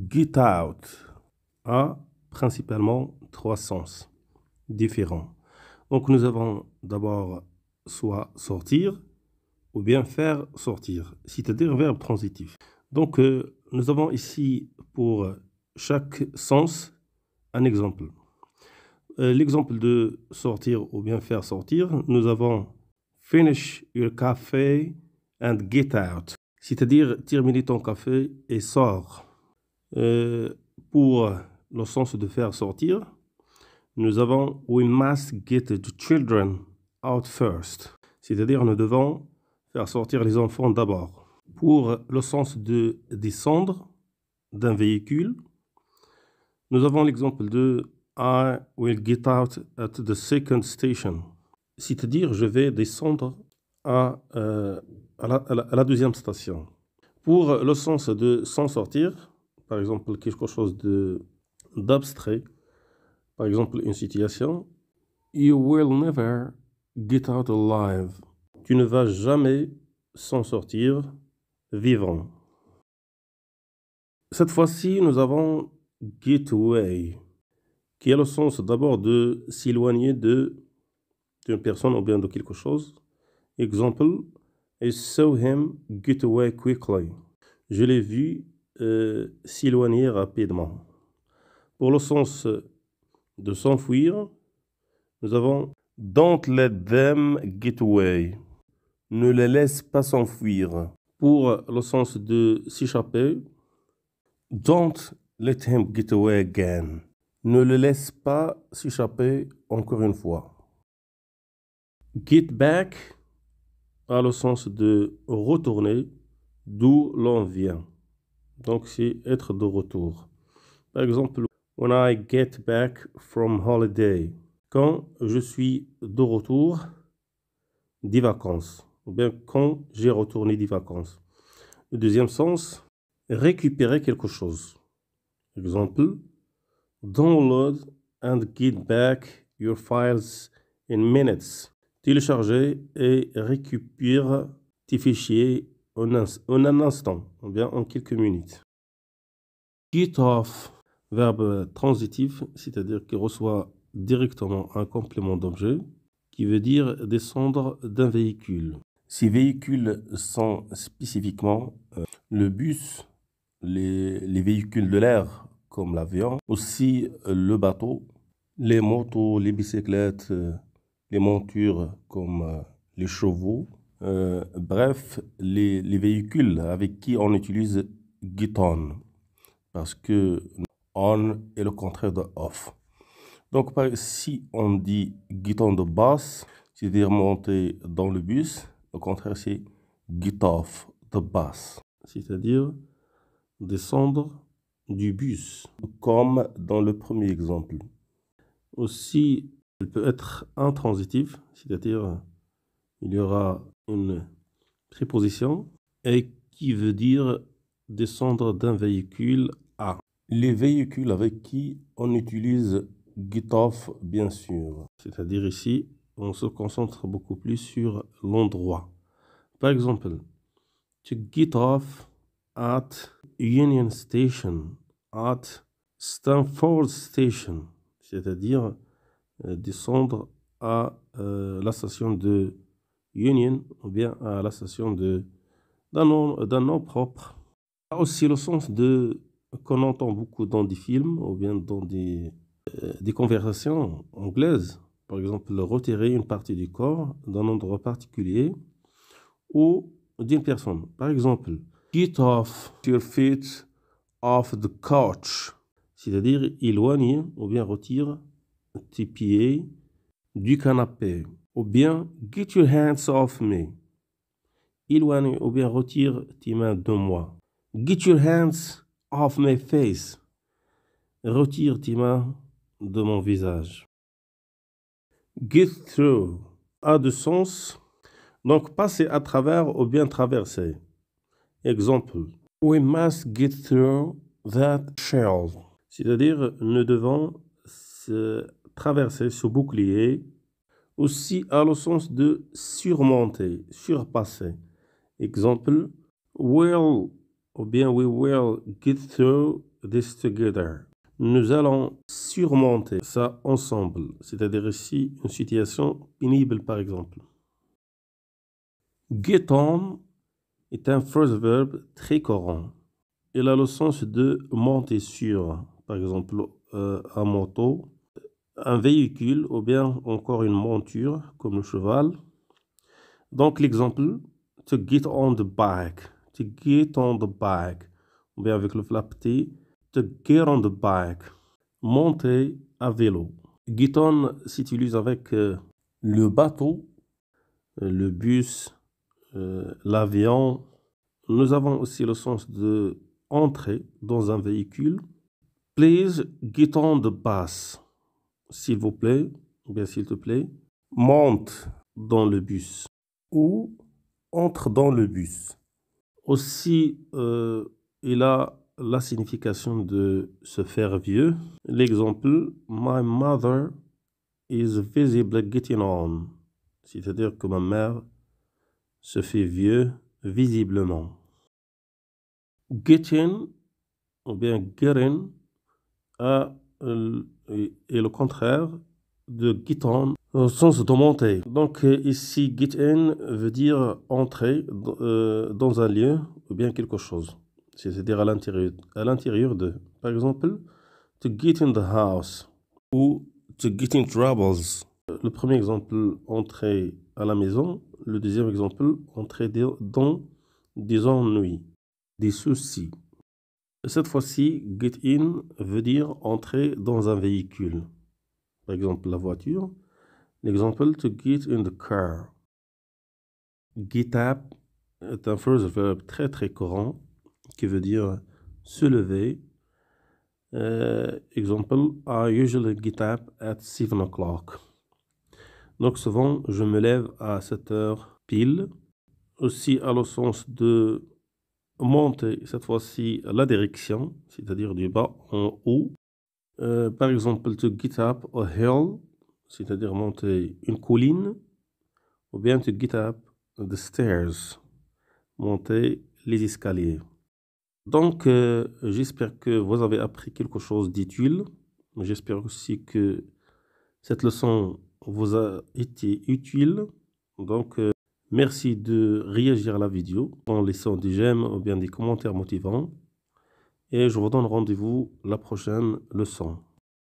Get Out a principalement trois sens différents. Donc nous avons d'abord soit sortir ou bien faire sortir, c'est-à-dire verbe transitif. Donc euh, nous avons ici pour chaque sens un exemple. Euh, l'exemple de sortir ou bien faire sortir, nous avons finish your coffee and get out, c'est-à-dire terminer ton café et sors. Euh, pour le sens de faire sortir, nous avons We must get the children out first. C'est-à-dire, nous devons faire sortir les enfants d'abord. Pour le sens de descendre d'un véhicule, nous avons l'exemple de I will get out at the second station. C'est-à-dire, je vais descendre à, euh, à la deuxième station. Pour le sens de s'en sortir, par exemple, quelque chose d'abstrait, par exemple, une situation, You will never get out alive. Tu ne vas jamais s'en sortir vivant. Cette fois-ci, nous avons get away, qui a le sens d'abord de s'éloigner de d'une personne ou bien de quelque chose. Exemple, I saw him get away quickly. Je l'ai vu s'éloigner rapidement. Pour le sens de s'enfuir, nous avons Don't let them get away. Ne les laisse pas s'enfuir. Pour le sens de s'échapper, Don't let him get away again. Ne le laisse pas s'échapper encore une fois. Get back a le sens de retourner, d'où l'on vient. Donc c'est être de retour. Par exemple, when I get back from holiday. Quand je suis de retour des vacances. Ou bien quand j'ai retourné des vacances. Le deuxième sens, récupérer quelque chose. Exemple, download and get back your files in minutes. Télécharger et récupérer tes fichiers en un, instant, ou bien en quelques minutes. off, verbe transitif, c'est-à-dire qui reçoit directement un complément d'objet, qui veut dire descendre d'un véhicule. Ces véhicules sont spécifiquement euh, le bus, les, véhicules de l'air comme l'avion, aussi euh, le bateau, les motos, les bicyclettes, euh, les montures comme les chevaux, euh, bref, les, véhicules avec qui on utilise on » parce que on est le contraire de off. Donc, si on dit on de basse, c'est-à-dire monter dans le bus, Au contraire c'est Git off de basse, c'est-à-dire descendre du bus, comme dans le premier exemple. Aussi, elle peut être intransitif, c'est-à-dire il y aura une préposition et qui veut dire descendre d'un véhicule à. Les véhicules avec qui on utilise get off, bien sûr. C'est-à-dire ici, on se concentre beaucoup plus sur l'endroit. Par exemple, to get off at Union Station, at Stanford Station, c'est-à-dire euh, descendre à euh, la station de Union ou bien à la station de d'un nom, propre. a aussi le sens de qu'on entend beaucoup dans des films ou bien dans des, euh, conversations anglaises. Par exemple, retirer une partie du corps d'un endroit particulier ou d'une personne. Par exemple, get off your feet off the couch. C'est-à-dire éloigner ou bien retirer tes pieds du canapé ou bien Get your hands off me. Éloigne ou bien retire tes mains de moi. Get your hands off my face. Retire tes mains de mon visage. Get through a de sens, donc passer à travers ou bien traverser. Exemple. We must get through that shell. C'est-à-dire, nous devons traverser ce bouclier aussi a le sens de surmonter, surpasser. Exemple, we'll ou bien we will get through this together. Nous allons surmonter ça ensemble, c'est-à-dire ici une situation pénible par exemple. Get on est un first verb très courant. Il a le sens de monter sur, par exemple euh, à moto, un véhicule ou bien encore une monture comme le cheval. Donc l'exemple, to get on the bike, to get on the bike, ou bien avec le flap T, to get on the bike, monter à vélo. Get on s'utilise avec euh, le bateau, euh, le bus, euh, l'avion. Nous avons aussi le sens de entrer dans un véhicule. Please get on the bus s'il vous plaît, ou bien s'il te plaît, monte dans le bus ou entre dans le bus. Aussi, euh, il a la signification de se faire vieux. L'exemple, My mother is visibly getting on. C'est-à-dire que ma mère se fait vieux visiblement. Getting ou bien getting a euh, et le contraire de on au euh, sens de monter. Donc euh, ici, in » veut dire entrer dans un lieu ou bien quelque chose, c'est-à-dire à, à l'intérieur de. Par exemple, to get in the house ou to get in troubles. Le premier exemple, entrer à la maison. Le deuxième exemple, entrer dans des ennuis, des soucis. Cette fois-ci, get in veut dire entrer dans un véhicule. Par exemple, la voiture. L'exemple, to get in the car. Get up est un phrasal verb très très courant qui veut dire se lever. Euh, exemple, I usually get up at 7 o'clock. Donc souvent, je me lève à 7 heures pile. Aussi, à le sens de monter cette fois-ci la direction, c'est-à-dire du bas en haut. Euh, par exemple, get up a hill, c'est-à-dire monter une colline, ou bien get up the stairs, monter les escaliers. Donc, euh, j'espère que vous avez appris quelque chose d'utile. J'espère aussi que cette leçon vous a été utile. Donc, euh, Merci de réagir à la vidéo en laissant des j'aime ou bien des commentaires motivants. Et je vous donne rendez-vous la prochaine leçon.